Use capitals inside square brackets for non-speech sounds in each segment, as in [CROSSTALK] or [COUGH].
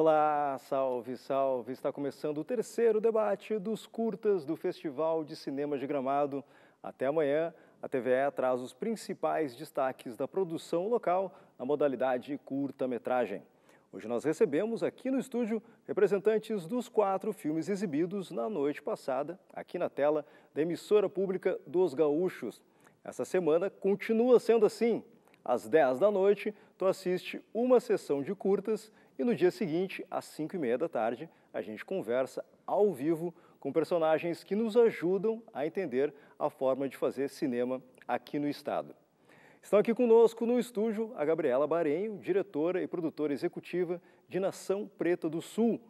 Olá, salve, salve! Está começando o terceiro debate dos curtas do Festival de Cinema de Gramado. Até amanhã, a TVE traz os principais destaques da produção local na modalidade curta-metragem. Hoje nós recebemos aqui no estúdio representantes dos quatro filmes exibidos na noite passada, aqui na tela da emissora pública dos Gaúchos. Essa semana continua sendo assim. Às 10 da noite, tu assiste uma sessão de curtas e no dia seguinte, às 5 e meia da tarde, a gente conversa ao vivo com personagens que nos ajudam a entender a forma de fazer cinema aqui no estado. Estão aqui conosco no estúdio a Gabriela Barenho, diretora e produtora executiva de Nação Preta do Sul,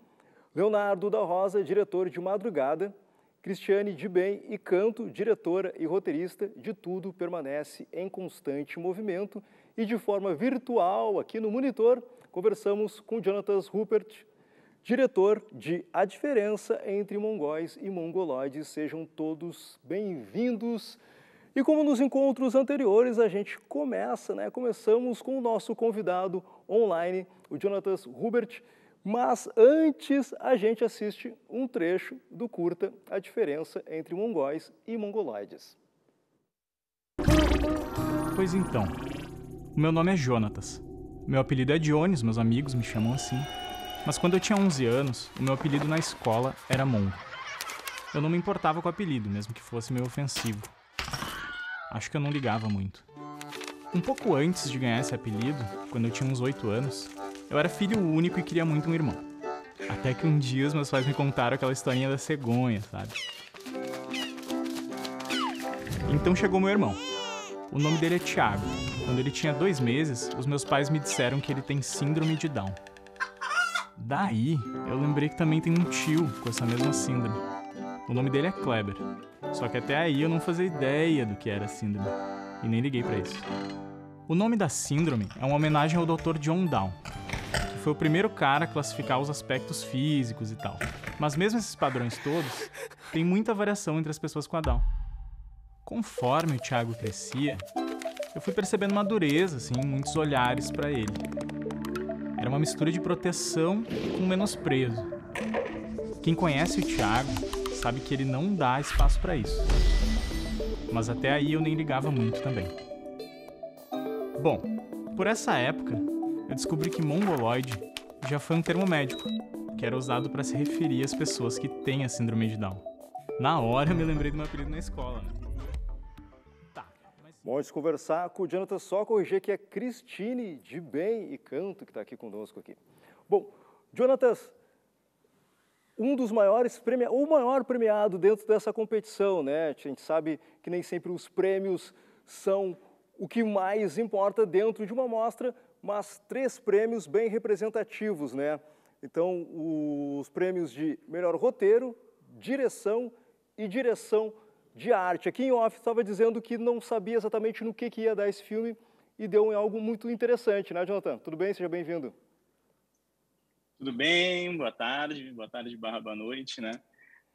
Leonardo da Rosa, diretor de Madrugada, Cristiane de Bem e Canto, diretora e roteirista de Tudo Permanece em Constante Movimento e de forma virtual aqui no monitor conversamos com Jonatas Rupert, diretor de A Diferença entre Mongóis e Mongoloides. Sejam todos bem-vindos. E como nos encontros anteriores, a gente começa, né? Começamos com o nosso convidado online, o Jonatas Rupert. Mas antes a gente assiste um trecho do curta A Diferença entre Mongóis e Mongoloides. Pois então, o meu nome é Jonatas. Meu apelido é Dionis, meus amigos me chamam assim. Mas quando eu tinha 11 anos, o meu apelido na escola era Mon. Eu não me importava com o apelido, mesmo que fosse meio ofensivo. Acho que eu não ligava muito. Um pouco antes de ganhar esse apelido, quando eu tinha uns 8 anos, eu era filho único e queria muito um irmão. Até que um dia os meus pais me contaram aquela historinha da cegonha, sabe? Então chegou meu irmão, o nome dele é Tiago. Quando ele tinha dois meses, os meus pais me disseram que ele tem síndrome de Down. Daí, eu lembrei que também tem um tio com essa mesma síndrome. O nome dele é Kleber. Só que até aí eu não fazia ideia do que era síndrome e nem liguei para isso. O nome da síndrome é uma homenagem ao Dr. John Down, que foi o primeiro cara a classificar os aspectos físicos e tal. Mas mesmo esses padrões todos, tem muita variação entre as pessoas com a Down. Conforme o Thiago crescia, eu fui percebendo uma dureza, assim, em muitos olhares para ele. Era uma mistura de proteção com menosprezo. Quem conhece o Thiago sabe que ele não dá espaço para isso. Mas até aí eu nem ligava muito também. Bom, por essa época, eu descobri que mongoloide já foi um termo médico, que era usado para se referir às pessoas que têm a síndrome de Down. Na hora eu me lembrei do meu apelido na escola, né? Bom, antes de conversar com o Jonathan, só corrigir que é Cristine de Bem e Canto que está aqui conosco aqui. Bom, Jonathan, um dos maiores premiados, o maior premiado dentro dessa competição, né? A gente sabe que nem sempre os prêmios são o que mais importa dentro de uma mostra, mas três prêmios bem representativos, né? Então, os prêmios de melhor roteiro, direção e direção de arte. Aqui em off estava dizendo que não sabia exatamente no que, que ia dar esse filme e deu em algo muito interessante, né, Jonathan? Tudo bem? Seja bem-vindo. Tudo bem, boa tarde, boa tarde, barra, boa noite, né?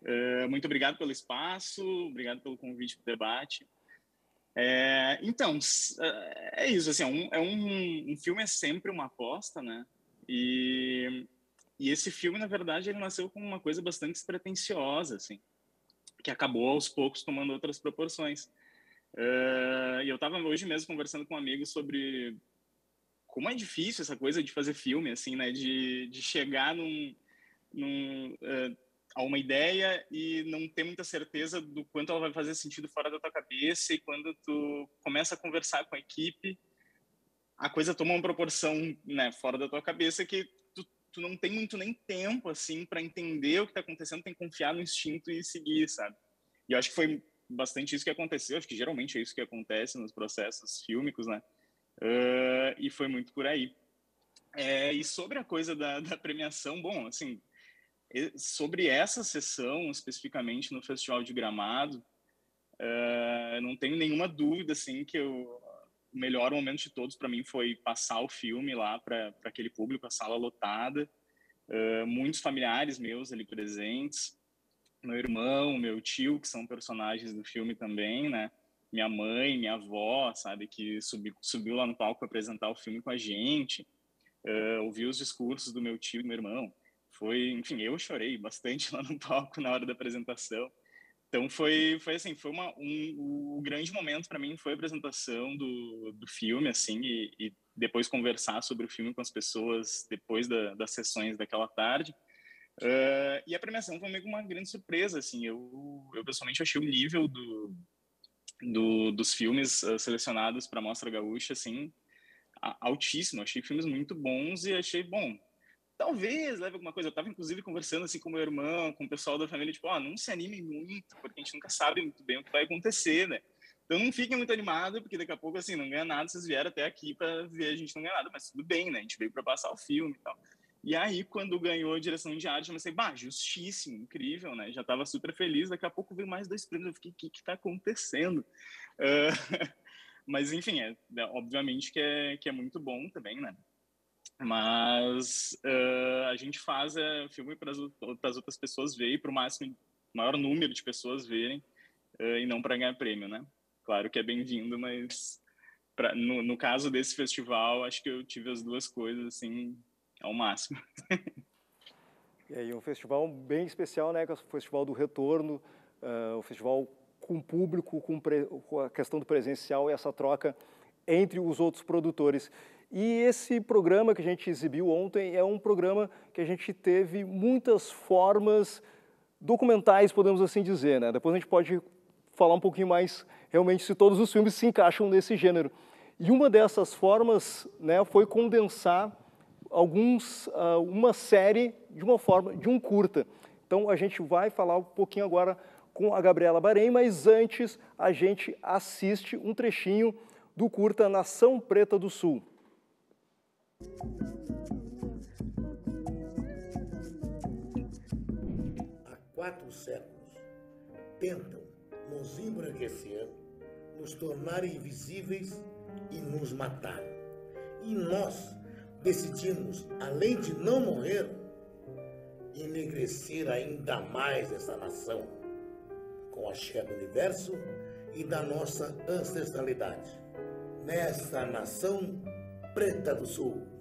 Uh, muito obrigado pelo espaço, obrigado pelo convite para o debate. É, então, eh, é isso, assim, é um, é um, um, filme é sempre uma aposta, né? E, e esse filme, na verdade, ele nasceu com uma coisa bastante despretensiosa, assim que acabou aos poucos tomando outras proporções. Uh, e eu estava hoje mesmo conversando com um amigo sobre como é difícil essa coisa de fazer filme, assim, né? De, de chegar num, num, uh, a uma ideia e não ter muita certeza do quanto ela vai fazer sentido fora da tua cabeça. E quando tu começa a conversar com a equipe, a coisa toma uma proporção né, fora da tua cabeça que tu não tem muito nem tempo, assim, para entender o que está acontecendo, tem que confiar no instinto e seguir, sabe? E eu acho que foi bastante isso que aconteceu, acho que geralmente é isso que acontece nos processos fílmicos, né? Uh, e foi muito por aí. É, e sobre a coisa da, da premiação, bom, assim, sobre essa sessão especificamente no Festival de Gramado, uh, não tenho nenhuma dúvida assim que eu o melhor momento de todos para mim foi passar o filme lá para aquele público, a sala lotada, uh, muitos familiares meus ali presentes, meu irmão, meu tio, que são personagens do filme também, né? Minha mãe, minha avó, sabe, que subi, subiu lá no palco para apresentar o filme com a gente, uh, ouvi os discursos do meu tio e meu irmão. Foi, enfim, eu chorei bastante [LAUGHS] lá no palco na hora da apresentação. Então foi, foi assim, foi uma, um, um grande momento para mim foi a apresentação do, do filme, assim, e, e, depois conversar sobre o filme com as pessoas depois da, das sessões daquela tarde. Uh, e a premiação foi meio uma grande surpresa, assim, eu, eu pessoalmente achei o nível do, do dos filmes uh, selecionados para a Mostra Gaúcha, assim, altíssimo, achei filmes muito bons e achei, bom, talvez leve alguma coisa. Eu estava inclusive, conversando assim com meu irmão, com o pessoal da família, tipo, ó, ah, não se anime muito, porque a gente nunca sabe muito bem o que vai acontecer, né? Então não fiquem muito animados, porque daqui a pouco, assim, não ganha nada, vocês vieram até aqui para ver a gente não ganhar nada, mas tudo bem, né? A gente veio para passar o filme e tal. E aí, quando ganhou a direção de arte, eu pensei, bah, justíssimo, incrível, né? Já estava super feliz, daqui a pouco veio mais dois prêmios, eu fiquei, o que que tá acontecendo? Uh... [LAUGHS] [LAUGHS] mas, enfim, é, é, obviamente que é, que é muito bom também, né? Mas uh, a gente faz é, filme para as outras pessoas verem, para o máximo, maior número de pessoas verem, uh, e não para ganhar prêmio, né? Claro que é bem-vindo, mas pra, no, no caso desse festival, acho que eu tive as duas coisas, assim, ao máximo. E aí, um festival bem especial, né? Que é o Festival do Retorno, uh, o festival com público, com, com, a questão do presencial e essa troca entre os outros produtores. E esse programa que a gente exibiu ontem é um programa que a gente teve muitas formas documentais, podemos assim dizer. Né? Depois a gente pode falar um pouquinho mais realmente se todos os filmes se encaixam nesse gênero. E uma dessas formas né, foi condensar alguns, uh, uma série de uma forma, de um curta. Então a gente vai falar um pouquinho agora com a Gabriela Barém, mas antes a gente assiste um trechinho do curta Nação Preta do Sul. Há quatro séculos, tentam, nos embranquecer, nos tornar invisíveis e nos matar. E nós decidimos, além de não morrer, enegrecer ainda mais essa nação, com a cheia do universo e da nossa ancestralidade, nessa nação preta do sul.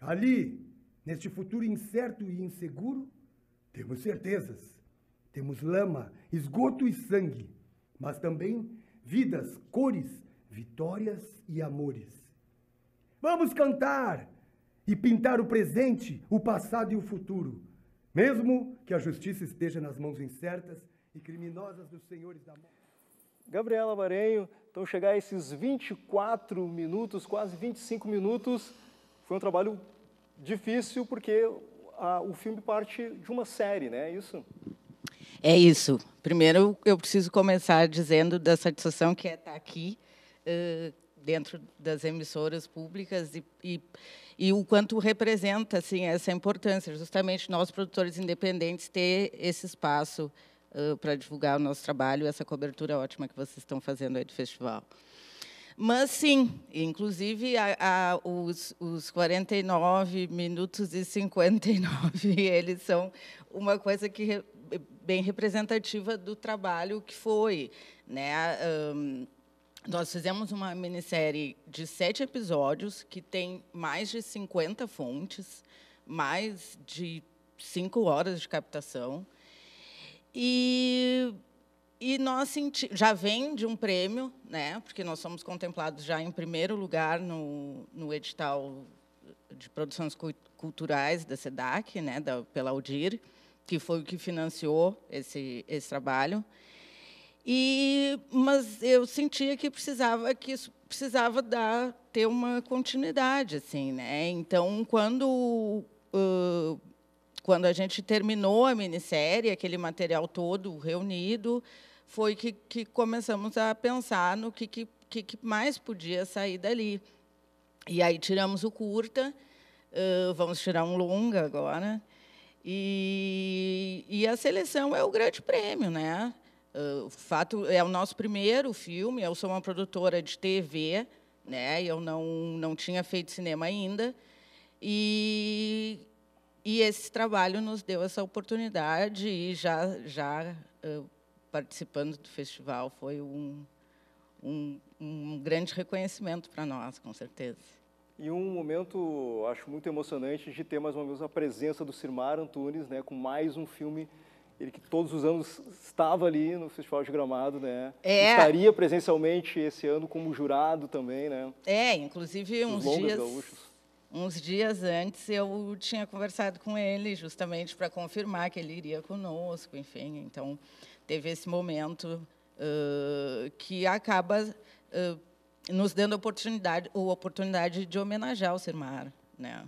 Ali, neste futuro incerto e inseguro, temos certezas. Temos lama, esgoto e sangue, mas também vidas, cores, vitórias e amores. Vamos cantar e pintar o presente, o passado e o futuro, mesmo que a justiça esteja nas mãos incertas e criminosas dos senhores da morte. Gabriela Marenho, então chegar a esses 24 minutos, quase 25 minutos, foi um trabalho difícil porque a, o filme parte de uma série, né? É isso? É isso. Primeiro, eu preciso começar dizendo da satisfação que é estar aqui uh, dentro das emissoras públicas e, e, e, o quanto representa assim essa importância, justamente nós produtores independentes ter esse espaço para divulgar o nosso trabalho, essa cobertura ótima que vocês estão fazendo aí do festival. Mas sim, inclusive a, a, os, os 49 minutos e 59, [LAUGHS] eles são uma coisa que bem representativa do trabalho que foi, né? Um, nós fizemos uma minissérie de sete episódios que tem mais de 50 fontes, mais de cinco horas de captação. E, e nós senti, já vem de um prêmio, né? porque nós somos contemplados já em primeiro lugar no, no edital de produções culturais da SEDAC, né? Da, pela Aldir, que foi o que financiou esse, esse trabalho. E, mas eu sentia que precisava que isso precisava dar ter uma continuidade assim, né? Então, quando uh, quando a gente terminou a minissérie, aquele material todo reunido, foi que, que começamos a pensar no que, que, que, mais podia sair dali. E aí tiramos o curta, uh, vamos tirar um longa agora. E, e, a seleção é o grande prêmio, né? Uh, fato é o nosso primeiro filme. Eu sou uma produtora de TV, né? Eu não não tinha feito cinema ainda. E e esse trabalho nos deu essa oportunidade e já, já participando do festival foi um, um, um grande reconhecimento para nós, com certeza. E um momento, acho muito emocionante, de ter mais uma vez a presença do Cirmar Antunes, né, com mais um filme ele que todos os anos estava ali no Festival de Gramado, né? É. Estaria presencialmente esse ano como jurado também, né? É, inclusive uns dias, gaúchos uns dias antes eu tinha conversado com ele justamente para confirmar que ele iria conosco, enfim. Então teve esse momento uh, que acaba uh, nos dando a oportunidade, oportunidade de homenagear o Sirmar, né?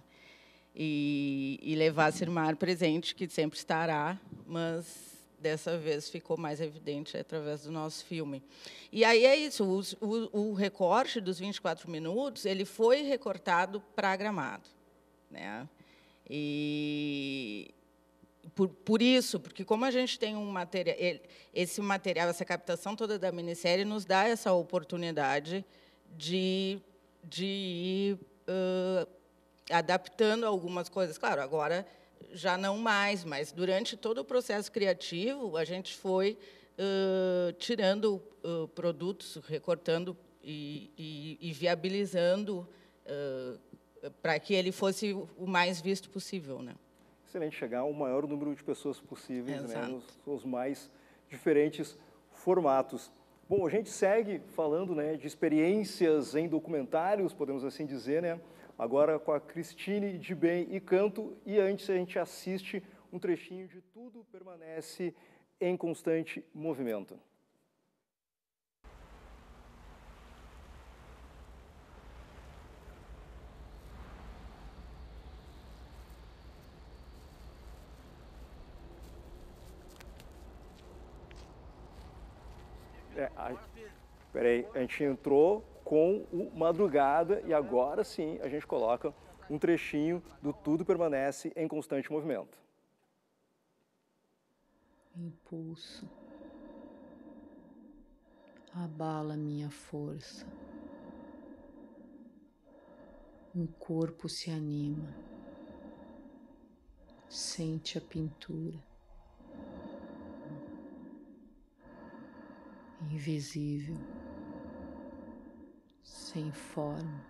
E, e levar Sirmar presente, que sempre estará, mas dessa vez ficou mais evidente através do nosso filme. E aí é isso, o, o, o recorte dos 24 minutos, ele foi recortado para Gramado. Né? E por, por, isso, porque como a gente tem um material, esse material, essa captação toda da minissérie nos dá essa oportunidade de, de ir uh, adaptando algumas coisas. Claro, agora já não mais, mas durante todo o processo criativo, a gente foi uh, tirando uh, produtos, recortando e, e, e viabilizando uh, para que ele fosse o mais visto possível. Né? Excelente, chegar ao maior número de pessoas possíveis, né, nos, nos mais diferentes formatos. Bom, a gente segue falando né, de experiências em documentários, podemos assim dizer, né? agora com a Cristine de Bem e Canto, e antes a gente assiste um trechinho de Tudo Permanece em Constante Movimento. É, a... Peraí, a gente entrou com o Madrugada e agora sim a gente coloca um trechinho do Tudo Permanece em Constante Movimento. Impulso abala minha força. Um corpo se anima, sente a pintura. Invisível sem forma,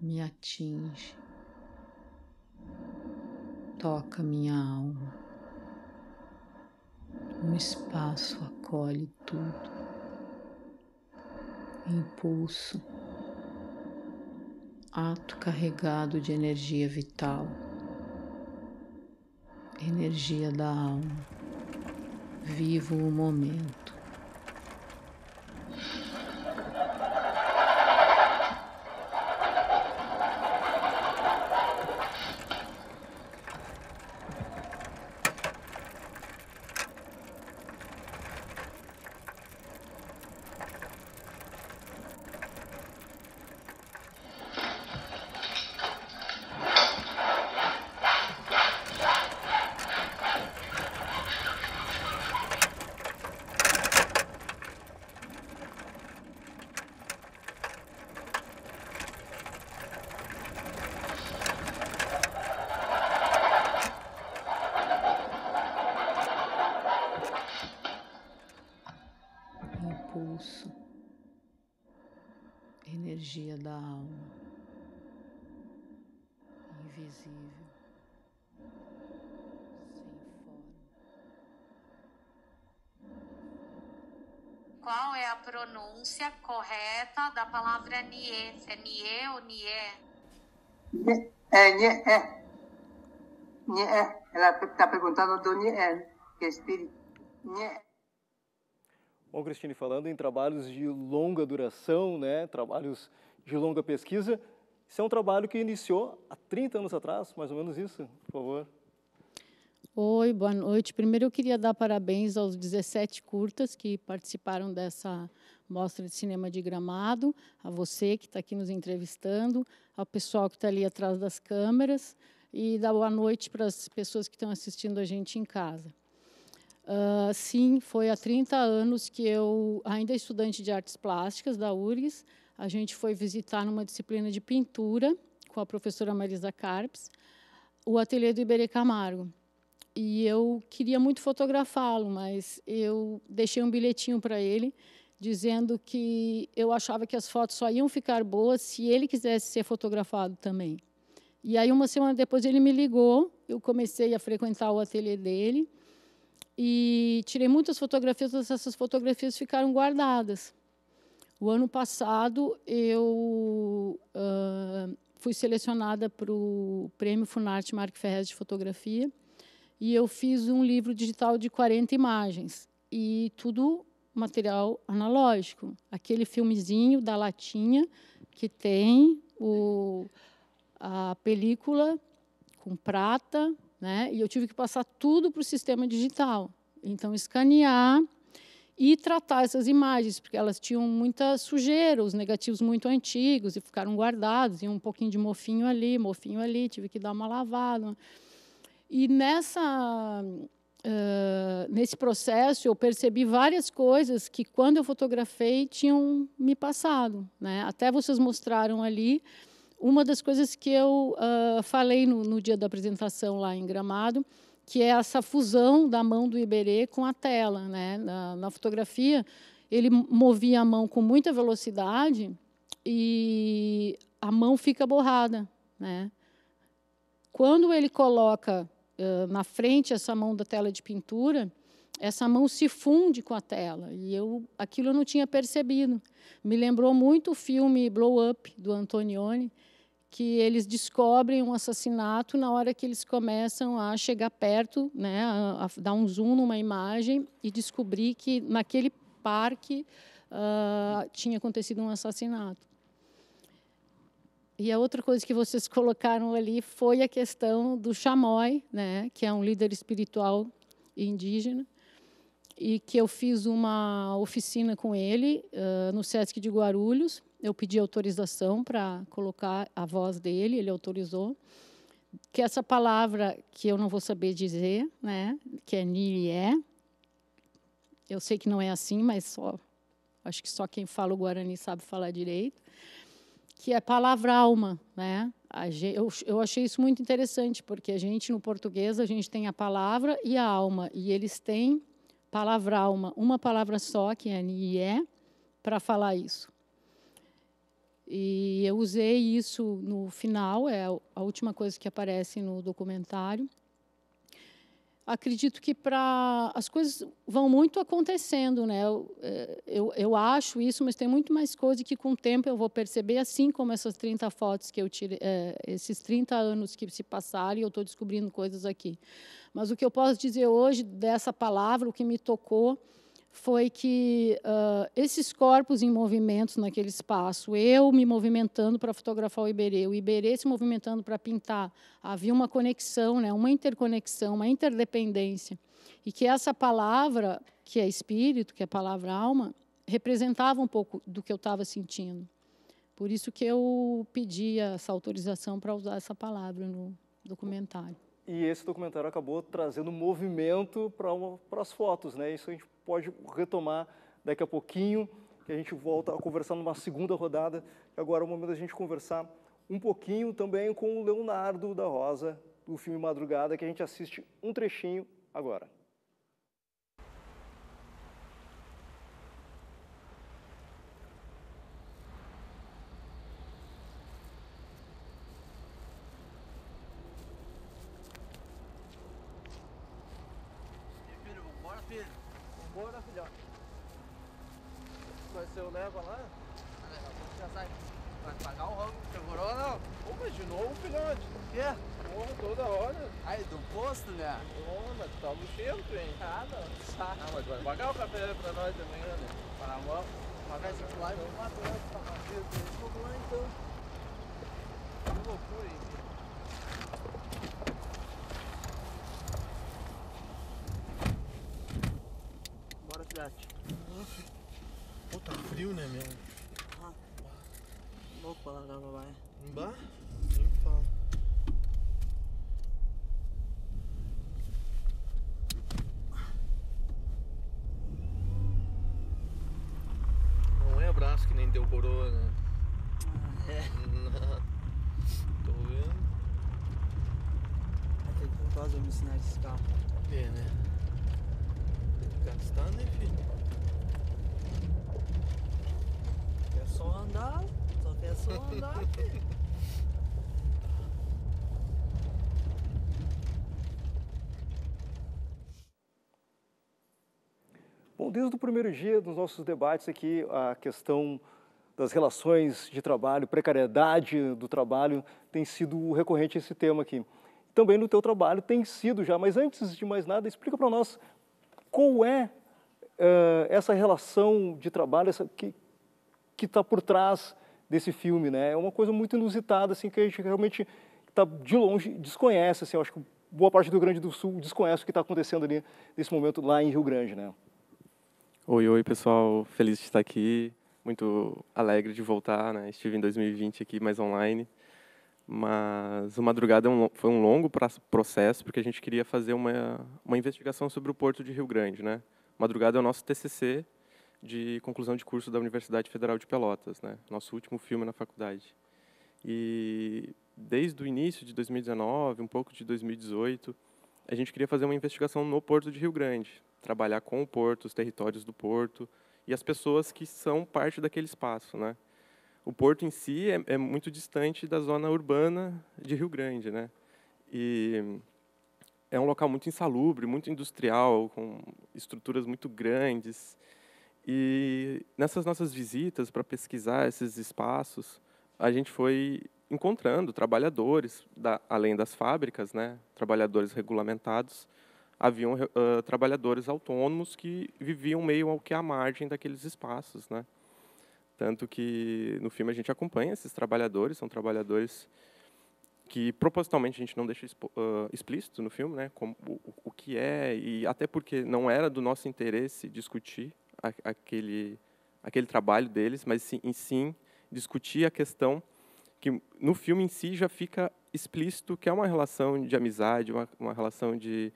me atinge, toca minha alma. Um espaço acolhe tudo, impulso, ato carregado de energia vital, energia da alma. Vivo o momento. a pronúncia correta da palavra nie. É nie ou nie? É, nie, é. Nie, é. Ela está perguntando do nie, é, que é espírito. Nie. Bom, Cristine, falando em trabalhos de longa duração, né, trabalhos de longa pesquisa, isso é um trabalho que iniciou há 30 anos atrás, mais ou menos isso, por favor. Oi, boa noite. Primeiro eu queria dar parabéns aos 17 curtas que participaram dessa mostra de cinema de gramado, a você que está aqui nos entrevistando, ao pessoal que está ali atrás das câmeras e dar boa noite para as pessoas que estão assistindo a gente em casa. Uh, sim, foi há 30 anos que eu, ainda estudante de artes plásticas da URGS, a gente foi visitar numa disciplina de pintura com a professora Marisa Carpes, o ateliê do Iberê Camargo. E eu queria muito fotografá-lo, mas eu deixei um bilhetinho para ele dizendo que eu achava que as fotos só iam ficar boas se ele quisesse ser fotografado também. E aí uma semana depois ele me ligou, eu comecei a frequentar o ateliê dele e tirei muitas fotografias, todas essas fotografias ficaram guardadas. O ano passado eu uh, fui selecionada para o Prêmio Funarte Marco Ferrez de Fotografia e eu fiz um livro digital de 40 imagens e tudo material analógico, aquele filmezinho da latinha que tem o, a película com prata, né? E eu tive que passar tudo para o sistema digital. Então escanear e tratar essas imagens, porque elas tinham muita sujeira, os negativos muito antigos e ficaram guardados, e um pouquinho de mofinho ali, mofinho ali, tive que dar uma lavada. E nessa, uh, nesse processo eu percebi várias coisas que quando eu fotografei tinham me passado, né? Até vocês mostraram ali uma das coisas que eu uh, falei no, no dia da apresentação lá em Gramado, que é essa fusão da mão do Iberê com a tela, né? Na, na fotografia ele movia a mão com muita velocidade e a mão fica borrada, né? Quando ele coloca na frente essa mão da tela de pintura, essa mão se funde com a tela. E eu aquilo eu não tinha percebido. Me lembrou muito o filme Blow Up do Antonioni, que eles descobrem um assassinato na hora que eles começam a chegar perto, né, a, a dar um zoom numa imagem e descobrir que naquele parque uh, tinha acontecido um assassinato. E a outra coisa que vocês [LAUGHS] colocaram ali foi a questão do Chamoy, né, que é um líder espiritual indígena, e que eu fiz uma oficina com ele uh, no Sesc de Guarulhos. Eu pedi autorização para colocar a voz dele, ele autorizou. Que essa palavra que eu não vou saber dizer, né, que é Nilié, eu sei que não é assim, mas só acho que só quem fala o Guarani sabe falar direito que é palavra alma, né? Eu, achei isso muito interessante, porque a gente, no português, a gente tem a palavra e a alma, e eles têm palavra alma, uma palavra só, que é é para falar isso. E eu usei isso no final, é a última coisa que aparece no documentário, acredito que para as coisas vão muito acontecendo, né? Eu, é, eu, eu, acho isso, mas tem muito mais coisa que com o tempo eu vou perceber, assim como essas 30 fotos que eu tirei, é, esses 30 anos que se passaram, e eu estou descobrindo coisas aqui. Mas o que eu posso dizer hoje dessa palavra, o que me tocou, foi que uh, esses corpos em movimentos naquele espaço, eu me movimentando para fotografar o Iberê, o Iberê se movimentando para pintar, havia uma conexão, né, uma interconexão, uma interdependência. E que essa palavra, que é espírito, que é palavra alma, representava um pouco do que eu estava sentindo. Por isso que eu pedi essa autorização para usar essa palavra no documentário. E esse documentário acabou trazendo movimento para as fotos, né? Isso a gente pode retomar daqui a pouquinho, que a gente volta a conversar numa segunda rodada. Agora é o momento da gente conversar um pouquinho também com o Leonardo da Rosa, do filme Madrugada, que a gente assiste um trechinho agora. Bora, né, filhote. Mas se eu levo lá... Ah, já sai. Vai pagar o rango, segurou ou não? Pô, mas de novo, filhote. O quê? Porra, toda hora. Aí, do posto, né? Ô, mas tu tá luxento, hein? Ah, não. Sabe. Ah, mas vai pagar o café pra nós também, né? Para a mão. Pagar esse lá e vamos matar essa partida. Vamos lá, então. Que loucura, hein? deu corona. Ah, é. [LAUGHS] Tô vendo. Vai ter que comprar os sinais desse carro. É, né? gastando que né, filho? É só andar, só quer só andar, [LAUGHS] filho. Bom, desde o primeiro dia dos nossos debates aqui, a questão das relações de trabalho, precariedade do trabalho, tem sido recorrente esse tema aqui. Também no teu trabalho tem sido já, mas antes de mais nada, explica para nós qual é uh, essa relação de trabalho essa, que está por trás desse filme, né? É uma coisa muito inusitada, assim, que a gente realmente está de longe desconhece, assim, eu acho que boa parte do Grande do Sul desconhece o que está acontecendo ali nesse momento lá em Rio Grande, né? Oi, oi, pessoal, feliz de estar aqui muito alegre de voltar, né? Estive em 2020 aqui mais online, mas o madrugada é foi um longo processo porque a gente queria fazer uma uma investigação sobre o porto de Rio Grande, né? Madrugada é o nosso TCC de conclusão de curso da Universidade Federal de Pelotas, né? Nosso último filme na faculdade. E desde o início de 2019, um pouco de 2018, a gente queria fazer uma investigação no porto de Rio Grande, trabalhar com o porto, os territórios do porto, e as pessoas que são parte daquele espaço, né? O porto em si é, é muito distante da zona urbana de Rio Grande, né? E é um local muito insalubre, muito industrial, com estruturas muito grandes. E nessas nossas visitas para pesquisar esses espaços, a gente foi encontrando trabalhadores, da, além das fábricas, né, trabalhadores regulamentados, haviam uh, trabalhadores autônomos que viviam meio ao que à margem daqueles espaços, né? Tanto que no filme a gente acompanha esses trabalhadores, são trabalhadores que propositalmente a gente não deixa expo, uh, explícito no filme, né? Como, o, o, que é e até porque não era do nosso interesse discutir a, aquele aquele trabalho deles, mas sim, em sim discutir a questão que no filme em si já fica explícito que é uma relação de amizade, uma, uma relação de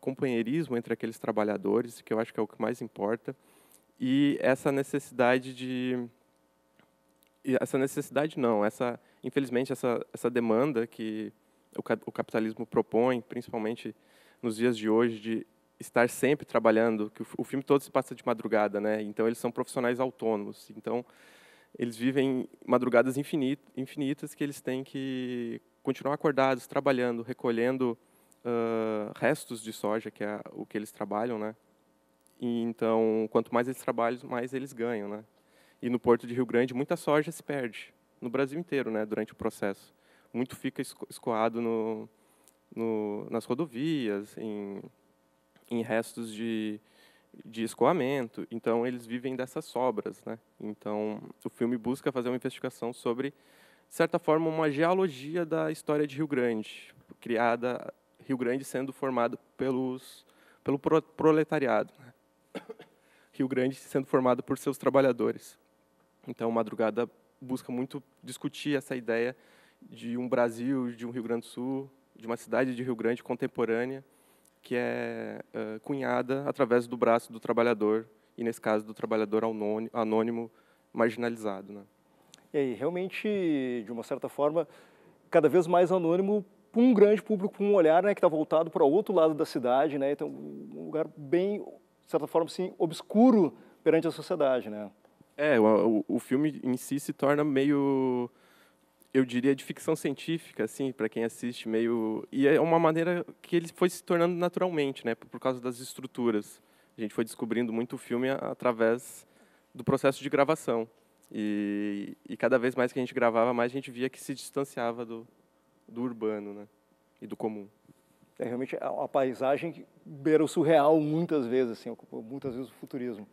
companheirismo entre aqueles trabalhadores, que eu acho que é o que mais importa, e essa necessidade de essa necessidade não, essa infelizmente essa essa demanda que o, o capitalismo propõe, principalmente nos dias de hoje, de estar sempre trabalhando, que o, o filme todo se passa de madrugada, né? Então eles são profissionais autônomos, então eles vivem madrugadas infinitas que eles têm que continuar acordados, trabalhando, recolhendo uh, restos de soja, que é o que eles trabalham, né? E, então, quanto mais eles trabalham, mais eles ganham, né? E no porto de Rio Grande, muita soja se perde, no Brasil inteiro, né? Durante o processo. Muito fica escoado no, no, nas rodovias, em, em restos de, de escoamento. Então, eles vivem dessas sobras. Né? Então, o filme busca fazer uma investigação sobre, de certa forma, uma geologia da história de Rio Grande, criada Rio Grande sendo formado pelos, pelo pro, proletariado. Né? [COUGHS] Rio Grande sendo formado por seus trabalhadores. Então, Madrugada busca muito discutir essa ideia de um Brasil, de um Rio Grande do Sul, de uma cidade de Rio Grande contemporânea, que é uh, cunhada através do braço do trabalhador, e nesse caso do trabalhador anônimo marginalizado. Né? E aí, realmente, de uma certa forma, cada vez mais anônimo para um grande público, com um olhar né, que está voltado para o outro lado da cidade, né? Então, um lugar bem, de certa forma, assim, obscuro perante a sociedade, né? É, o, o filme em si se torna meio, eu diria, de ficção científica, assim, para quem assiste, meio... E é uma maneira que ele foi se tornando naturalmente, né? Por causa das estruturas. A gente foi descobrindo muito o filme através do processo de gravação. E, e cada vez mais que a gente gravava, mais a gente via que se distanciava do, do urbano né? e do comum. É realmente é uma paisagem que beira o surreal muitas vezes, assim, muitas vezes o futurismo.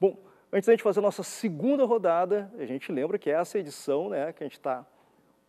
Bom, antes da gente fazer a nossa segunda rodada, a gente lembra que essa é edição né, que a gente está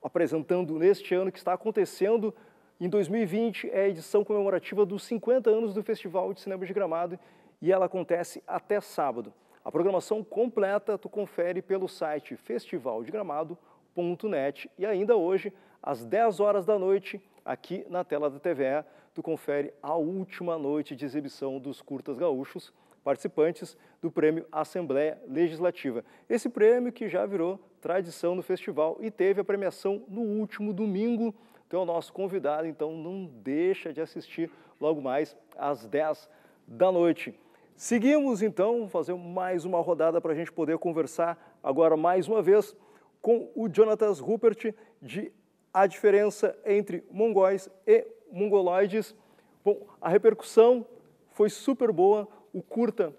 apresentando neste ano, que está acontecendo em 2020, é a edição comemorativa dos 50 anos do Festival de Cinema de Gramado e ela acontece até sábado. A programação completa tu confere pelo site festivaldegramado.net e ainda hoje às 10 horas da noite, aqui na tela da TVE, tu confere a última noite de exibição dos curtas gaúchos, participantes do prêmio Assembleia Legislativa. Esse prêmio que já virou tradição no festival e teve a premiação no último domingo. Então, é o nosso convidado, então não deixa de assistir logo mais às 10 da noite. Seguimos então, fazer mais uma rodada para a gente poder conversar agora mais uma vez com o Jonathan Rupert de a diferença entre mongóis e mongoloides. Bom, a repercussão foi super boa, o curta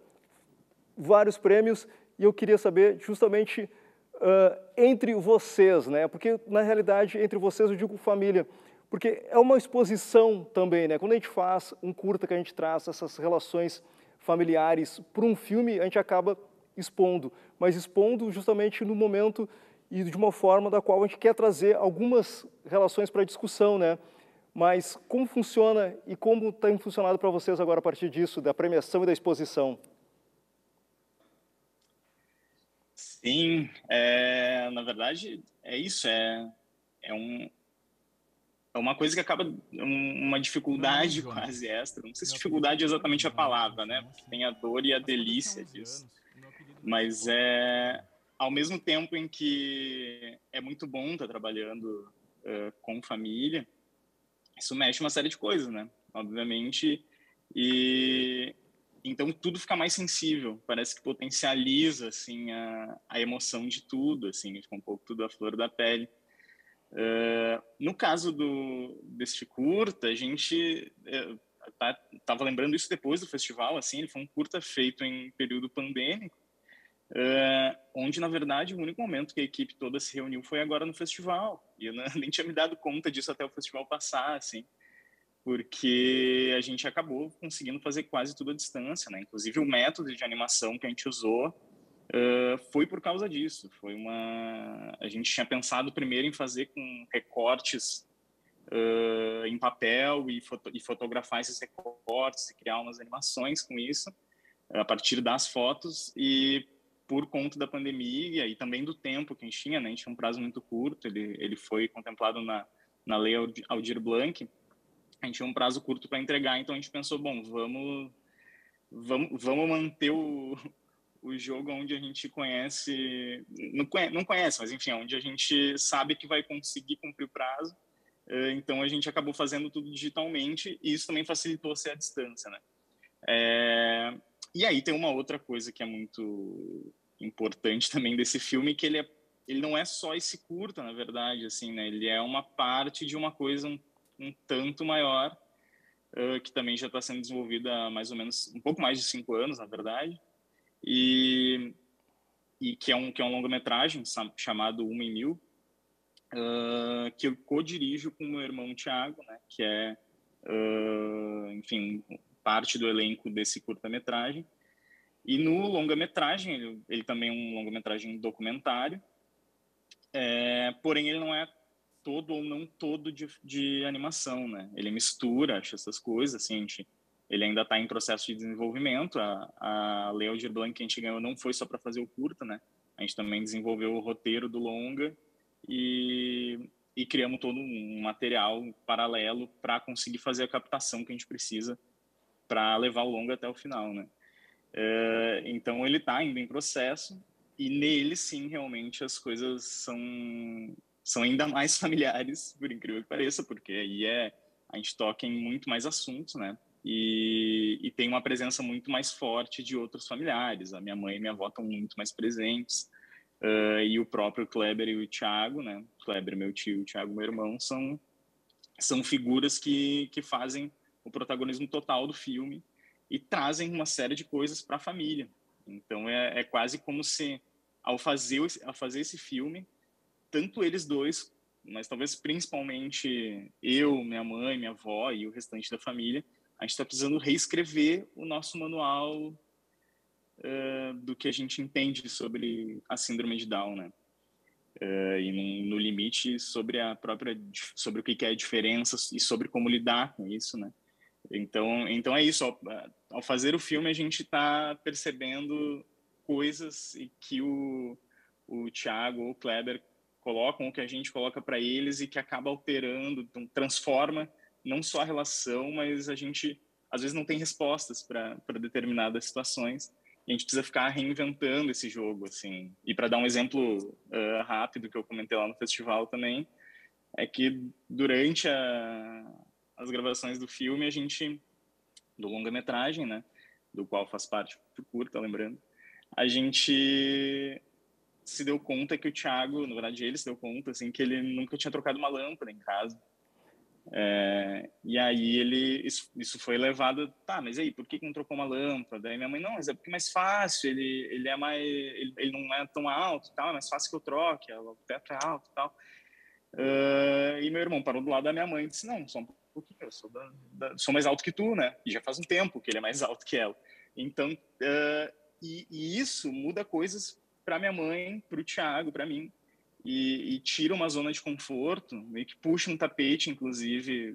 vários prêmios e eu queria saber justamente uh, entre vocês, né? Porque na realidade entre vocês eu digo família, porque é uma exposição também, né? Quando a gente faz um curta que a gente traça essas relações familiares para um filme, a gente acaba expondo, mas expondo justamente no momento e de uma forma da qual a gente quer trazer algumas relações para discussão, né? Mas como funciona e como tem funcionado para vocês agora a partir disso, da premiação e da exposição? Sim, é, na verdade é isso, é, é, um, é uma coisa que acaba uma dificuldade quase extra, não sei se dificuldade é exatamente a é palavra, né? né? Porque tem a dor e a delícia disso. É Mas é, ao mesmo tempo em que é muito bom estar tá trabalhando uh, com família, isso mexe uma série de coisas, né? Obviamente. E então tudo fica mais sensível, parece que potencializa assim a, a emoção de tudo, assim, fica um pouco tudo à flor da pele. Uh, no caso do deste curta, a gente estava eh, tá, tava lembrando isso depois do festival, assim, ele foi um curta feito em período pandêmico Uh, onde, na verdade, o único momento que a equipe toda se reuniu foi agora no festival. E eu [LAUGHS] nem tinha me dado conta disso até o festival passar, assim, porque a gente acabou conseguindo fazer quase tudo à distância, né? Inclusive o método de animação que a gente usou uh, foi por causa disso. Foi uma... A gente tinha pensado primeiro em fazer com recortes uh, em papel e, foto... e fotografar esses recortes e criar umas animações com isso a partir das fotos e por conta da pandemia e também do tempo que a gente tinha, né? A gente tinha um prazo muito curto, ele, ele foi contemplado na, na lei Aldir Blanc, a gente tinha um prazo curto para entregar, então a gente pensou, bom, vamos, vamos, vamos manter o, o jogo onde a gente conhece, não conhece, não conhece, mas enfim, onde a gente sabe que vai conseguir cumprir o prazo, eh, então a gente acabou fazendo tudo digitalmente e isso também facilitou ser a distância, né? É... E aí tem uma outra coisa que é muito importante [LAUGHS] também desse filme que ele é, ele não é só esse curta, na verdade, assim, né? Ele é uma parte de uma coisa um, um tanto maior uh, que também já está sendo desenvolvida há mais ou menos um pouco mais de cinco anos, na verdade, e, e que é um que é um longa-metragem chamado Uma em Mil uh, que eu co-dirijo com meu irmão Tiago, né? Que é, uh, enfim, parte do elenco desse curta-metragem e no longa-metragem, ele, ele, também é um longa-metragem documentário, é, porém ele não é todo ou não todo de, de animação, né? Ele mistura acho, essas coisas, assim, gente, ele ainda está em processo de desenvolvimento. A, a Leo Aldir Blanc que a gente ganhou não foi só para fazer o curta, né? A gente também desenvolveu o roteiro do longa e, e criamos todo um material paralelo para conseguir fazer a captação que a gente precisa para levar o longa até o final, né? É, então ele está ainda em processo e nele sim realmente as coisas são são ainda mais [LAUGHS] familiares, por incrível que pareça, porque aí é a gente toca em muito mais assuntos, né? E, e, tem uma presença muito mais forte de outros familiares. A minha mãe e minha avó estão muito mais presentes. Uh, e o próprio Kleber e o Thiago, né? Kleber, meu tio, o Thiago, meu irmão, são, são figuras que, que fazem o protagonismo total do filme e trazem uma série de coisas para a família. Então é, é, quase como se, ao fazer, ao fazer esse filme, tanto eles dois, mas talvez principalmente eu, minha mãe, minha avó e o restante da família, a gente está precisando reescrever o nosso manual uh, do que a gente entende sobre a síndrome de Down, né? Uh, e no, no, limite sobre a própria sobre o que é a diferença e sobre como lidar com isso, né? Então, então é isso. Ao, ao fazer o filme, a gente está percebendo coisas e que o, o Thiago ou o Kleber colocam, o que a gente coloca para eles e que acaba alterando, então, transforma não só a relação, mas a gente às vezes não tem respostas para determinadas situações. E a gente precisa ficar reinventando esse jogo, assim. E para dar um exemplo uh, rápido que eu comentei lá no festival também, é que durante a, as gravações do filme, a gente, do longa-metragem, né, do qual faz parte por curta, lembrando, a gente se deu conta que o Thiago, na verdade ele se deu conta, assim, que ele nunca tinha trocado uma lâmpada em casa. É, e aí ele, isso, isso, foi levado, tá, mas aí, por que, que não trocou uma lâmpada? Aí minha mãe, não, mas é porque é mais fácil, ele, ele é mais, ele, ele não é tão alto, tal, é mais fácil que eu troque, o teto é alto e tal. Uh, e meu irmão parou do lado da minha mãe e disse, não, só um porque eu sou, da, da, sou mais alto que tu, né? E já faz um tempo que ele é mais [LAUGHS] alto que ela. Então, uh, e, e, isso muda coisas para minha mãe, para o Tiago, para mim, e, e, tira uma zona de conforto, meio que puxa um tapete, inclusive,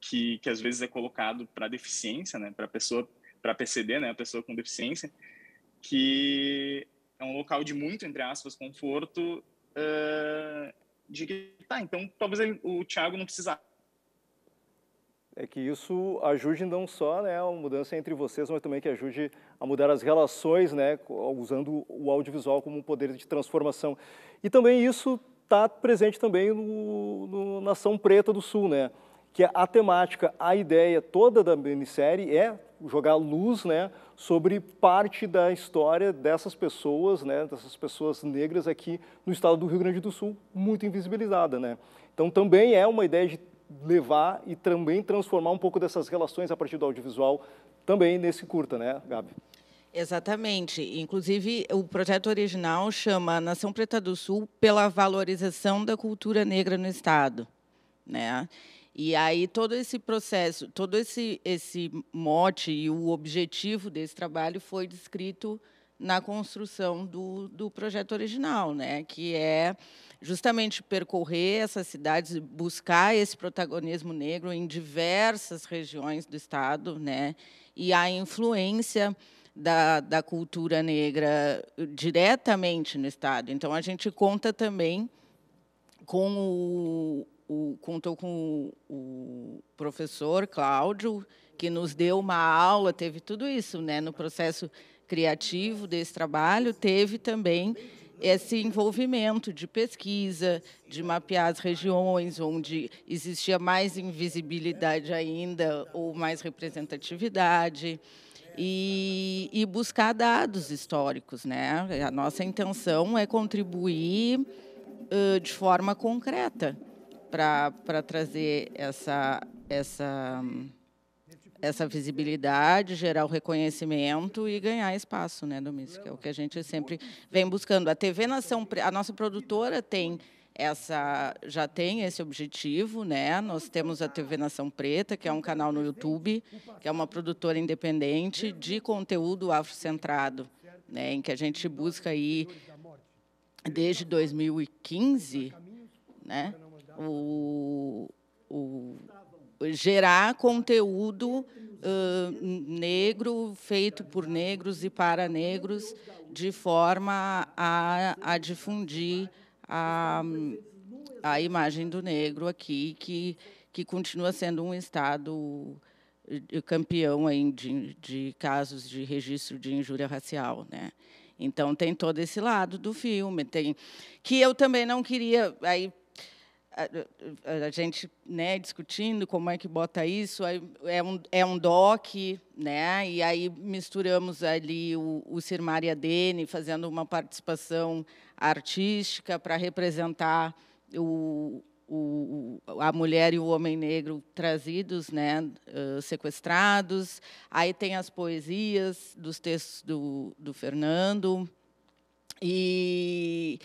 que, que às vezes é colocado para deficiência, né? Para pessoa, para PCD, né? A pessoa com deficiência, que é um local de muito, entre aspas, conforto, uh, de que, tá, então talvez ele, o Tiago não precisasse é que isso ajude não só né, a mudança entre vocês, mas também que ajude a mudar as relações, né, usando o audiovisual como um poder de transformação. E também isso está presente também no, no, na Ação Preta do Sul, né, que a temática, a ideia toda da minissérie é jogar luz né, sobre parte da história dessas pessoas, né, dessas pessoas negras aqui no estado do Rio Grande do Sul, muito invisibilizada. Né? Então também é uma ideia de levar e também transformar um pouco dessas relações a partir do audiovisual também nesse curta, né, Gabi? Exatamente. Inclusive, o projeto original chama Nação Preta do Sul pela valorização da cultura negra no Estado. Né? E aí todo esse processo, todo esse, esse mote e o objetivo desse trabalho foi descrito na construção do, do projeto original, né? que é justamente percorrer essas cidades, buscar esse protagonismo negro em diversas regiões do Estado, né? e a influência da, da cultura negra diretamente no Estado. Então, a gente conta também com o, o, contou com o, o professor Cláudio, que nos deu uma aula, teve tudo isso né, no processo criativo desse trabalho teve também esse envolvimento de pesquisa, de mapear as regiões onde existia mais invisibilidade ainda ou mais representatividade. E, e, buscar dados históricos. Né? A nossa intenção é contribuir uh, de forma concreta para trazer essa, essa essa visibilidade, gerar o reconhecimento e ganhar espaço, né, Domingos? Que é o que a gente sempre vem buscando. A TV Nação, a nossa produtora tem essa já tem esse objetivo, né? Nós temos a TV Nação Preta, que é um canal no YouTube, que é uma produtora independente de conteúdo afrocentrado, né? Em que a gente busca aí desde 2015, né? O, o gerar conteúdo uh, negro, feito por negros e para negros, de forma a, a difundir a, a imagem do negro aqui, que, que continua sendo um Estado eh, campeão aí de, de casos de registro de injúria racial. Né? Então, tem todo esse lado do filme, tem que eu também não queria... Aí, a, a gente né, discutindo como é que bota isso, é um, é um doc, né? e aí misturamos ali o, o Cirmar e a Dene, fazendo uma participação artística para representar o, o, a mulher e o homem negro trazidos, né, sequestrados. Aí tem as poesias dos textos do, do Fernando. E,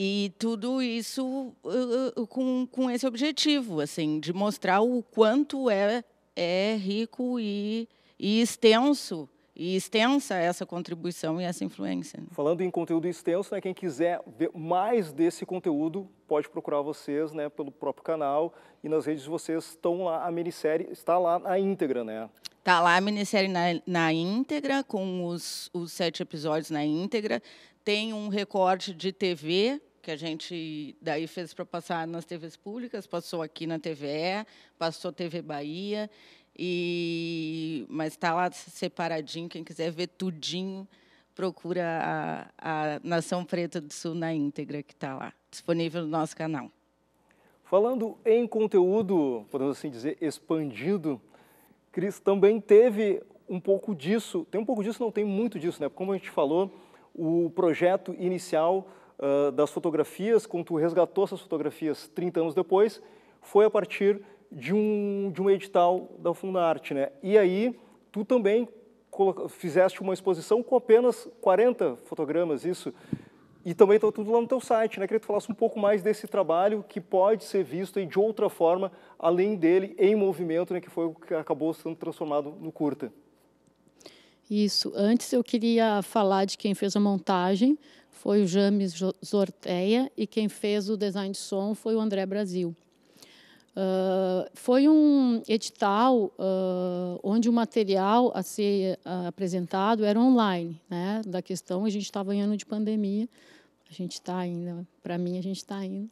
e tudo isso uh, uh, com, com esse objetivo, assim, de mostrar o quanto é, é rico e, e extenso e extensa essa contribuição e essa influência. Né? Falando em conteúdo extenso, né, quem quiser ver mais desse conteúdo pode procurar vocês né, pelo próprio canal e nas redes vocês estão lá, a minissérie está lá na íntegra, né? Está lá a minissérie na, na íntegra, com os, os sete episódios na íntegra. Tem um recorte de TV que a gente daí fez para passar nas TVs públicas, passou aqui na TVE, passou TV Bahia, e mas está lá separadinho, quem quiser ver tudinho, procura a, a Nação Preta do Sul na íntegra que está lá, disponível no nosso canal. Falando em conteúdo, podemos assim dizer, expandido, Cris também teve um pouco disso, tem um pouco disso, não tem muito disso, né? Como a gente falou, o projeto inicial uh, das fotografias, quando tu resgatou essas fotografias 30 anos depois, foi a partir de um, de um edital da Fundarte, né? E aí tu também fizeste uma exposição com apenas 40 fotogramas, isso. E também está tudo lá no teu site, né? Queria que tu falasse um pouco mais desse trabalho que pode ser visto aí, de outra forma, além dele, em movimento, né? Que foi o que acabou sendo transformado no curta. Isso. Antes eu queria falar de quem fez a montagem, foi o James Zorteia, e quem fez o design de som foi o André Brasil. Uh, foi um edital uh, onde o material a ser uh, apresentado era online, né? Da questão, a gente estava em ano de pandemia, a gente está ainda, para mim a gente está ainda.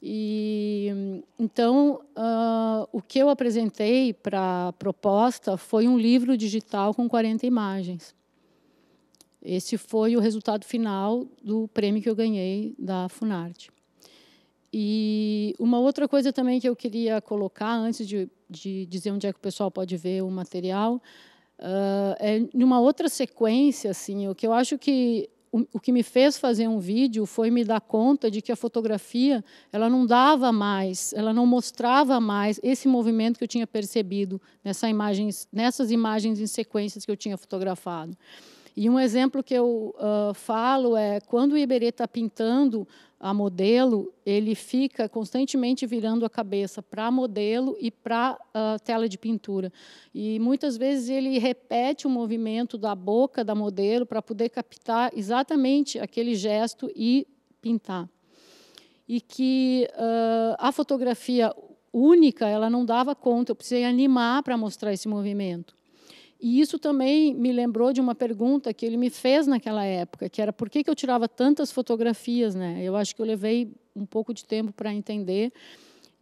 E então uh, o que eu apresentei para a proposta foi um livro digital com 40 imagens. Esse foi o resultado final do prêmio que eu ganhei da Funarte. E uma outra coisa também que eu queria colocar antes de, de dizer onde é que o pessoal pode ver o material uh, é numa outra sequência assim, o que eu acho que o, o que me fez fazer um vídeo foi me dar conta de que a fotografia ela não dava mais, ela não mostrava mais esse movimento que eu tinha percebido nessa imagens, nessas imagens em sequências que eu tinha fotografado. E um exemplo que eu uh, falo é quando o Iberê está pintando a modelo, ele fica constantemente virando a cabeça para modelo e para a ah, tela de pintura. E muitas vezes ele repete o movimento da boca da modelo para poder captar exatamente aquele gesto e pintar. E que uh, a fotografia única, ela não dava conta, eu precisei animar para mostrar esse movimento. E isso também me lembrou de uma pergunta que ele me fez naquela época, que era por que, que eu tirava tantas fotografias, né? Eu acho que eu levei um pouco de tempo para entender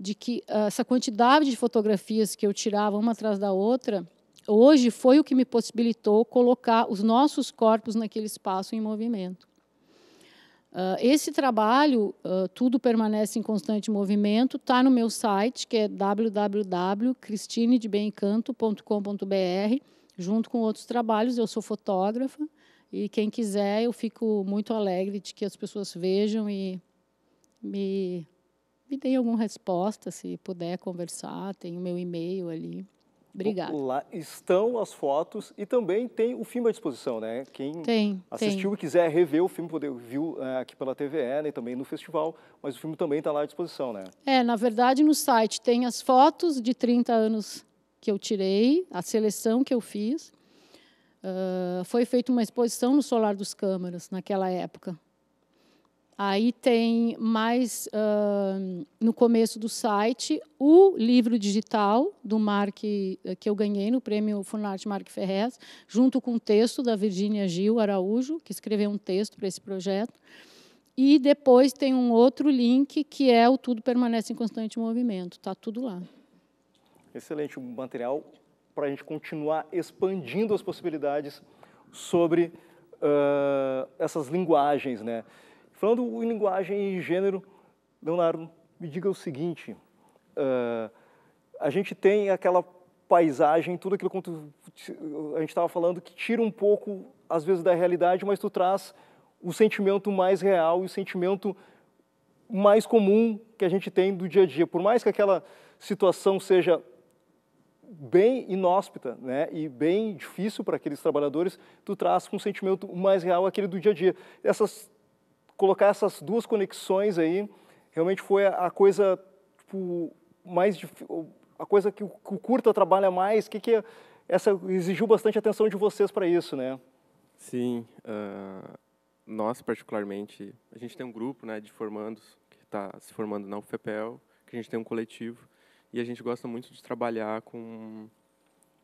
de que ah, essa quantidade de fotografias que eu tirava uma atrás da outra, hoje foi o que me possibilitou colocar os nossos corpos naquele espaço em movimento. Ah, esse trabalho, ah, tudo permanece em constante movimento, está no meu site, que é www.cristinedebemcanto.com.br junto com outros trabalhos. Eu sou fotógrafa e quem quiser, eu fico muito alegre de que as pessoas vejam e me, me deem alguma resposta, se puder conversar. Tem o meu e-mail ali. Obrigada. Lá estão as fotos e também tem o filme à disposição, né? Quem tem, assistiu tem. e quiser rever o filme, poder viu é, aqui pela TVE né, e também no festival, mas o filme também está lá à disposição, né? É, na verdade, no site tem as fotos de 30 anos que eu tirei, a seleção que eu fiz. Uh, foi feita uma exposição no Solar dos Câmaras, naquela época. Aí tem mais, uh, no começo do site, o livro digital do Mark, eh, que eu ganhei no prêmio Funarte Mark Ferrez, junto com o texto da Virginia Gil Araújo, que escreveu um texto para esse projeto. E depois tem um outro link, que é o Tudo Permanece em Constante Movimento. Está tudo lá excelente material para a gente continuar expandindo as possibilidades sobre uh, essas linguagens, né? Falando em linguagem e gênero, Leonardo, me diga o seguinte, uh, a gente tem aquela paisagem, tudo aquilo que a gente estava falando, que tira um pouco, às vezes, da realidade, mas tu traz o sentimento mais real e o sentimento mais comum que a gente tem do dia a dia. Por mais que aquela situação seja bem inóspita né, e bem difícil para aqueles trabalhadores, tu traz um sentimento mais real aquele do dia a dia. Essas, colocar essas duas conexões aí realmente foi a, a coisa tipo, mais a coisa que o, que o, curta trabalha mais, que, que é, essa exigiu bastante atenção de vocês para isso, né? Sim, uh, nós particularmente, a gente tem um grupo né, de formandos que está se formando na UFPEL, que a gente tem um coletivo, e a gente gosta muito de trabalhar com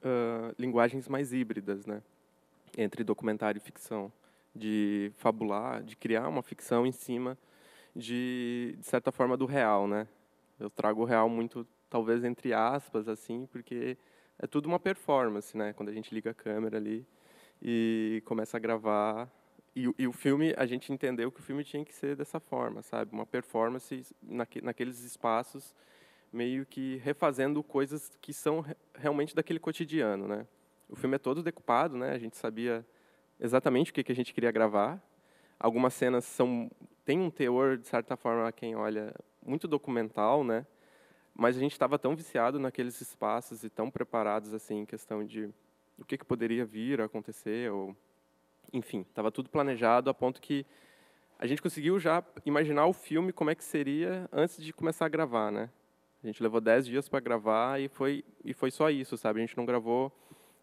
uh, linguagens mais híbridas, né? Entre documentário e ficção, de fabular, de criar uma ficção em cima de, de certa forma do real, né? Eu trago o real muito, talvez entre aspas, assim, porque é tudo uma performance, né? Quando a gente liga a câmera ali e começa a gravar e, e, o filme a gente entendeu que o filme tinha que ser dessa forma sabe uma performance naque, naqueles espaços meio que refazendo coisas que são realmente daquele cotidiano, né? O filme é todo decupado, né? A gente sabia exatamente o que que a gente queria gravar. Algumas cenas são tem um teor de certa forma a quem olha muito documental, né? Mas a gente estava tão viciado naqueles espaços e tão preparados assim em questão de o que que poderia vir a acontecer ou enfim, estava tudo planejado a ponto que a gente conseguiu já imaginar o filme como é que seria antes de começar a gravar, né? A gente levou 10 dias para gravar e foi, e foi só isso, sabe? A gente não gravou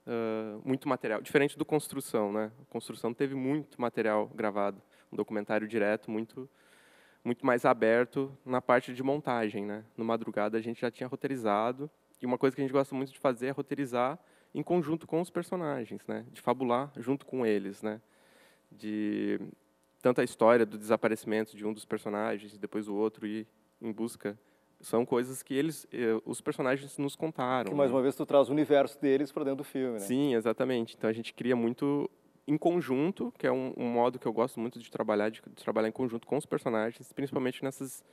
uh, muito material. Diferente do Construção, né? A Construção teve muito material gravado. Um documentário direto, muito muito mais aberto na parte de montagem, né? No Madrugada a gente já tinha roteirizado. E uma coisa que a gente gosta muito de fazer é roteirizar em conjunto com os personagens, né? De fabular junto com eles, né? De tanta história do desaparecimento de um dos personagens e depois o outro ir em busca são coisas que eles, eh, os personagens nos contaram. Que, mais né? uma vez, tu traz o universo deles para dentro do filme, né? Sim, exatamente. Então a gente cria muito em conjunto, que é um, um modo que eu gosto muito de trabalhar, de, de trabalhar em conjunto com os personagens, principalmente nessas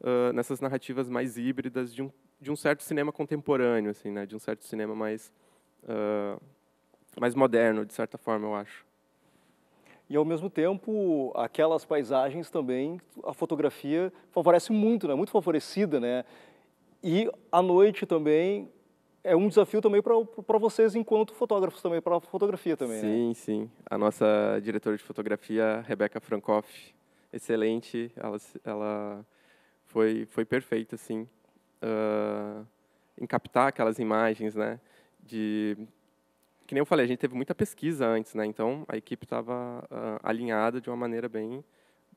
Uh, nessas narrativas mais híbridas de um, de um certo cinema contemporâneo, assim, né? de um certo cinema mais, uh, mais moderno, de certa forma, eu acho e ao mesmo tempo aquelas paisagens também a fotografia favorece muito, né? Muito favorecida, né? E a noite também é um desafio também para vocês enquanto fotógrafos também para fotografia também. Né? Sim, né? sim. A nossa diretora de fotografia, Rebeca Frankoff, excelente. Ela, ela foi foi perfeita, assim, uh, em captar aquelas imagens, né? De que nem eu falei, a gente teve muita pesquisa antes, né? Então a equipe estava uh, ah, alinhada de uma maneira bem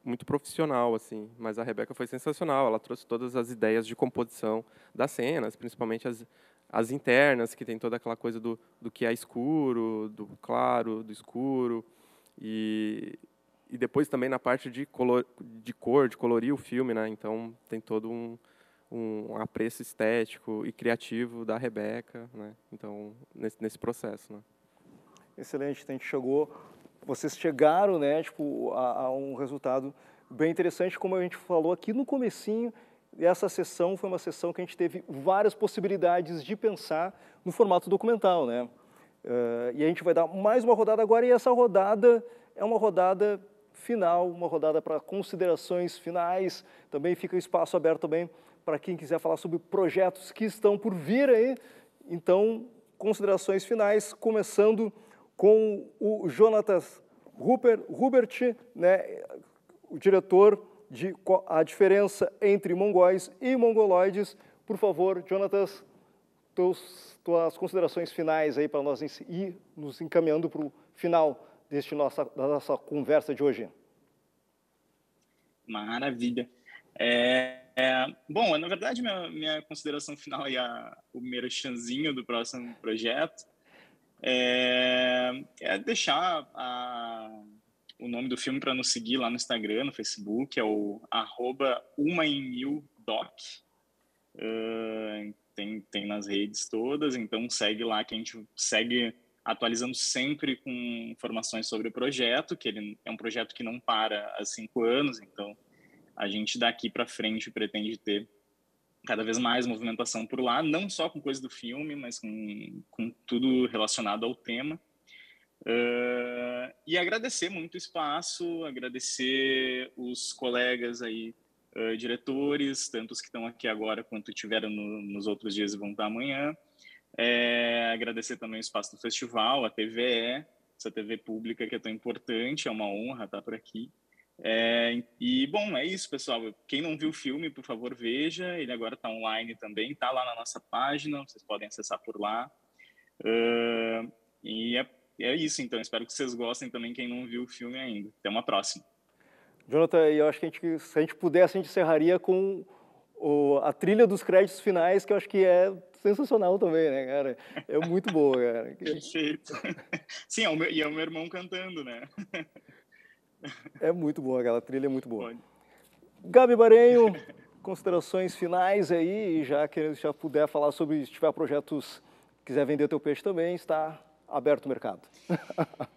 muito profissional, assim. Mas a Rebeca foi sensacional. Ela trouxe todas as ideias de composição das cenas, principalmente as, as internas, que tem toda aquela coisa do, do que é escuro, do claro, do escuro. E, e depois também na parte de, color, de cor, de colorir o filme, né? Então tem todo um um apreço estético e criativo da Rebeca, né? Então, nesse, nesse processo, né? Excelente, então a gente chegou, vocês chegaram, né, tipo, a, a, um resultado bem interessante, como a gente falou aqui no comecinho, essa sessão foi uma sessão que a gente teve várias possibilidades de pensar no formato documental, né? Uh, e a gente vai dar mais uma rodada agora, e essa rodada é uma rodada final, uma rodada para considerações finais, também fica o espaço aberto também para quem quiser falar sobre projetos que estão por vir aí. Então, considerações finais, começando com o Jonatas Rupert, Rupert né, o diretor de A Diferença entre Mongóis e Mongoloides. Por favor, Jonatas, tuas considerações finais aí para nós ir nos encaminhando para o final deste nossa, da nossa conversa de hoje. Maravilha. É, é, bom, na verdade, minha, minha consideração final e a, o merchanzinho do próximo projeto é, é deixar a, o nome do filme para nos seguir lá no Instagram, no Facebook, é o arroba uma em mil doc. Uh, tem, tem nas redes todas, então segue lá que a gente segue atualizando sempre com informações sobre o projeto, que ele é um projeto que não para há cinco anos, então a gente daqui para frente pretende ter cada vez mais movimentação por lá, não só com coisas do filme, mas com, com tudo relacionado ao tema. Uh, e agradecer muito o espaço, agradecer os colegas aí, uh, diretores, tanto os que estão aqui agora quanto tiveram no, nos outros dias e vão estar amanhã. É, agradecer também o espaço do festival, a TVE, essa TV pública que é tão importante, é uma honra estar por aqui. É, e bom, é isso, pessoal. Quem não viu o filme, por favor, veja. Ele agora está online também, está lá na nossa página, vocês podem acessar por lá. Uh, e é, é isso, então. Espero que vocês gostem também, quem não viu o filme ainda. Até uma próxima. Jonathan, eu acho que a gente, se a gente pudesse, a gente encerraria com o, a trilha dos créditos finais, que eu acho que é sensacional também, né, cara? É muito boa, cara. [LAUGHS] Perfeito. Sim, é o meu, e é o meu irmão cantando, né? [LAUGHS] É muito boa, aquela trilha é muito boa. Gabi Barenho, considerações finais aí, já querendo já puder falar sobre, se tiver projetos, quiser vender teu peixe também, está aberto o mercado. [LAUGHS]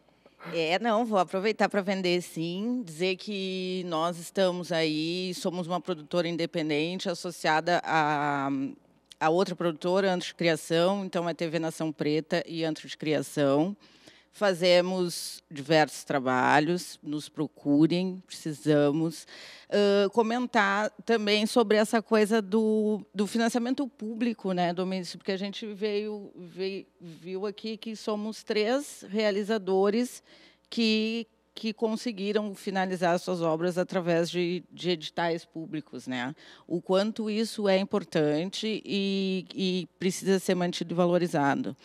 É, não, vou aproveitar para vender sim, dizer que nós estamos aí, somos uma produtora independente associada a, a outra produtora, de Criação, então é TV Nação Preta e de Criação fazemos diversos trabalhos, nos procurem, precisamos. Uh, comentar também sobre essa coisa do, do financiamento público, né, Domingos, porque a gente veio, veio, viu aqui que somos três realizadores que, que conseguiram finalizar suas obras através de, de editais públicos. Né? O quanto isso é importante e, e precisa ser mantido e valorizado.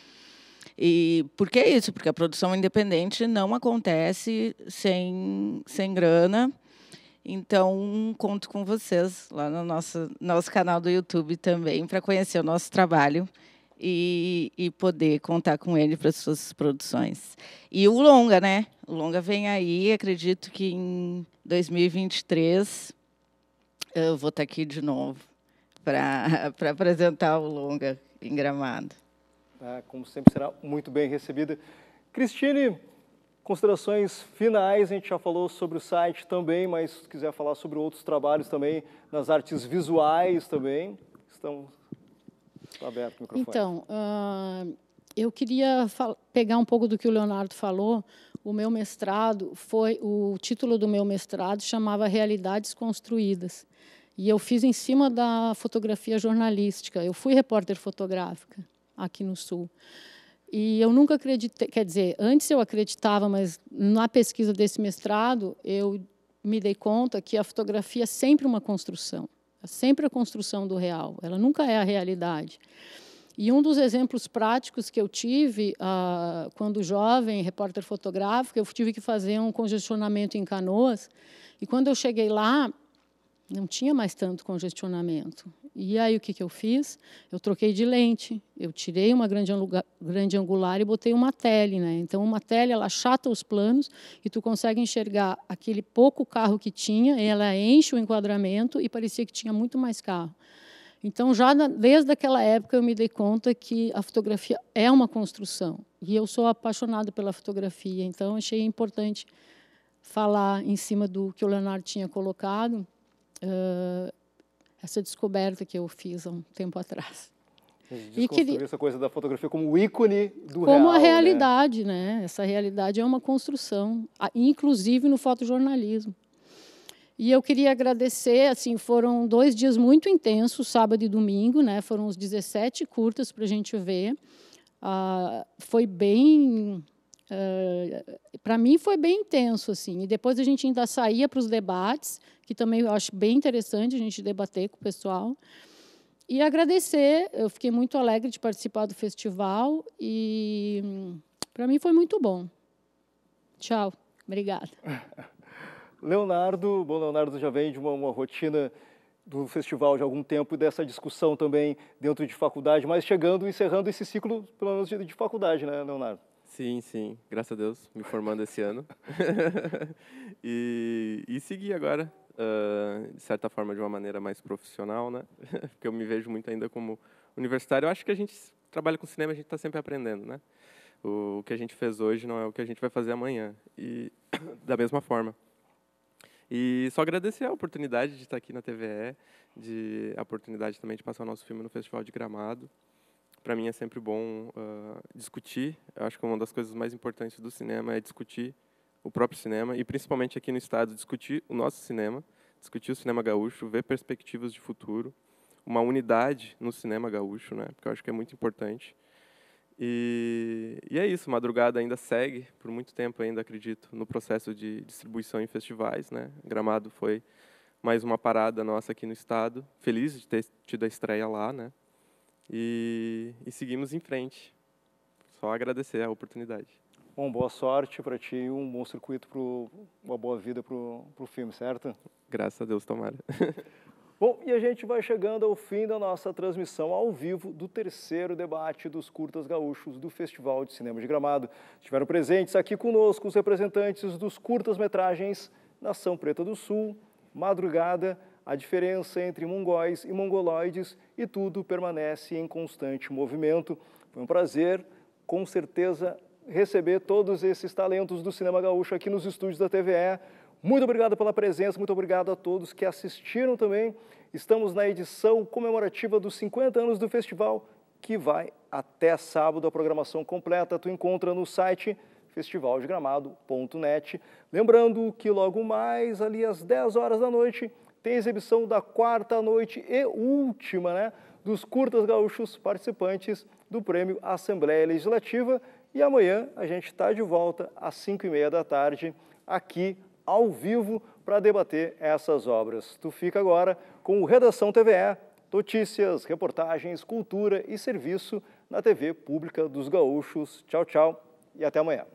E por que isso? Porque a produção independente não acontece sem, sem grana. Então, conto com vocês lá no nosso, nosso canal do YouTube também para conhecer o nosso trabalho e, e poder contar com ele para as suas produções. E o Longa, né? O Longa vem aí, acredito que em 2023 eu vou estar tá aqui de novo para [LAUGHS] apresentar o Longa em Gramado. Né, como sempre, será muito bem recebida. Cristine, considerações finais, a gente já falou sobre o site também, mas se quiser falar sobre outros trabalhos também, nas artes visuais também, estão tá aberto o microfone. Então, uh, eu queria pegar um pouco do que o Leonardo falou, o meu mestrado foi o título do meu mestrado chamava Realidades Construídas e eu fiz em cima da fotografia jornalística. Eu fui repórter fotográfica aqui no Sul. E eu nunca acreditei, quer dizer, antes eu acreditava, mas na pesquisa desse mestrado eu me dei conta que a fotografia é sempre uma construção, é sempre a construção do real, ela nunca é a realidade. E um dos exemplos práticos que eu tive, ah, quando jovem, repórter fotográfico, eu tive que fazer um congestionamento em Canoas. E quando eu cheguei lá, não tinha mais tanto congestionamento. E aí o que, que eu fiz? Eu troquei de lente, eu tirei uma grande, grande angular e botei uma tele. Né? Então, uma tele, ela chata os planos e tu consegue enxergar aquele pouco carro que tinha, ela enche o enquadramento e parecia que tinha muito mais carro. Então, já na, desde aquela época, eu me dei conta que a fotografia é uma construção. E eu sou apaixonado pela fotografia, então achei importante falar em cima do que o Leonardo tinha colocado. Uh, essa descoberta que eu fiz há um tempo atrás. E que essa coisa da fotografia como ícone do como real. Como né? a realidade, né? né? Essa realidade é uma construção, inclusive no fotojornalismo. E eu queria agradecer, assim, foram dois dias muito intensos, sábado e domingo, né? Foram os 17 curtas para a gente ver. Ah, foi bem, eh, para mim foi bem intenso, assim. E depois a gente ainda saía para os debates, que também eu acho bem interessante a gente debater com o pessoal. E agradecer, eu fiquei muito alegre de participar do festival e para mim foi muito bom. Tchau, obrigada. [LAUGHS] Leonardo, bom, Leonardo já vem de uma, uma rotina do festival de algum tempo e dessa discussão também dentro de faculdade, mas chegando e encerrando esse ciclo, pelo menos de, de, faculdade, né, Leonardo? Sim, sim. Graças a Deus, me formando esse ano. [LAUGHS] e, e seguir agora uh, de certa forma, de uma maneira mais profissional, né? [LAUGHS] Porque eu me vejo muito ainda como universitário. Eu acho que a gente trabalha com cinema, a gente está sempre aprendendo, né? O, o que a gente fez hoje não é o que a gente vai fazer amanhã. E [COUGHS] da mesma forma. E só agradecer a oportunidade de estar aqui na TVE, de a oportunidade também de passar o nosso filme no Festival de Gramado. Para mim é sempre bom uh, discutir. Eu acho que uma das coisas mais importantes do cinema é discutir o próprio cinema e principalmente aqui no estado discutir o nosso cinema, discutir o cinema gaúcho, ver perspectivas de futuro, uma unidade no cinema gaúcho, né? Porque eu acho que é muito importante. E, e é isso, Madrugada ainda segue por muito tempo ainda acredito no processo de distribuição em festivais, né? Gramado foi mais uma parada nossa aqui no estado, feliz de ter tido a estreia lá, né? E, e seguimos em frente. Só agradecer a oportunidade. Bom, boa sorte para ti e um bom circuito, para uma boa vida para o filme, certo? Graças a Deus, tomara. [LAUGHS] bom, e a gente vai chegando ao fim da nossa transmissão ao vivo do terceiro debate dos curtas gaúchos do Festival de Cinema de Gramado. Estiveram presentes aqui conosco os representantes dos curtas-metragens Nação Preta do Sul, Madrugada, A Diferença entre Mongóis e Mongoloides e tudo permanece em constante movimento. Foi um prazer, com certeza receber todos esses talentos do cinema gaúcho aqui nos estúdios da TVE. Muito obrigado pela presença, muito obrigado a todos que assistiram também. Estamos na edição comemorativa dos 50 anos do festival, que vai até sábado. A programação completa tu encontra no site festivaldegramado.net. Lembrando que logo mais, ali às 10 horas da noite, tem exibição da quarta noite e última, né? Dos curtas gaúchos participantes do Prêmio Assembleia Legislativa. E amanhã a gente está de volta às 5 e meia da tarde, aqui ao vivo, para debater essas obras. Tu fica agora com o Redação TVE, notícias, reportagens, cultura e serviço na TV Pública dos Gaúchos. Tchau, tchau e até amanhã.